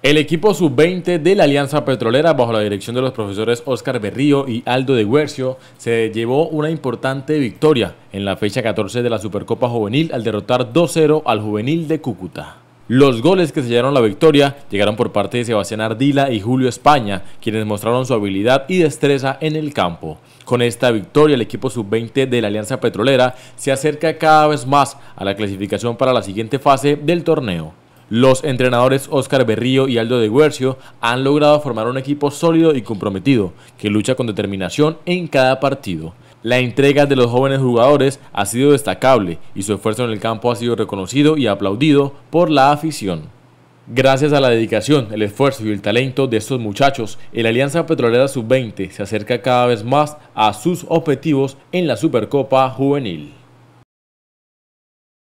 El equipo sub-20 de la Alianza Petrolera, bajo la dirección de los profesores Óscar Berrío y Aldo de Guercio, se llevó una importante victoria en la fecha 14 de la Supercopa Juvenil al derrotar 2-0 al Juvenil de Cúcuta. Los goles que sellaron la victoria llegaron por parte de Sebastián Ardila y Julio España, quienes mostraron su habilidad y destreza en el campo. Con esta victoria, el equipo sub-20 de la Alianza Petrolera se acerca cada vez más a la clasificación para la siguiente fase del torneo. Los entrenadores Óscar Berrío y Aldo de Guercio han logrado formar un equipo sólido y comprometido, que lucha con determinación en cada partido. La entrega de los jóvenes jugadores ha sido destacable y su esfuerzo en el campo ha sido reconocido y aplaudido por la afición. Gracias a la dedicación, el esfuerzo y el talento de estos muchachos, el Alianza Petrolera Sub-20 se acerca cada vez más a sus objetivos en la Supercopa Juvenil.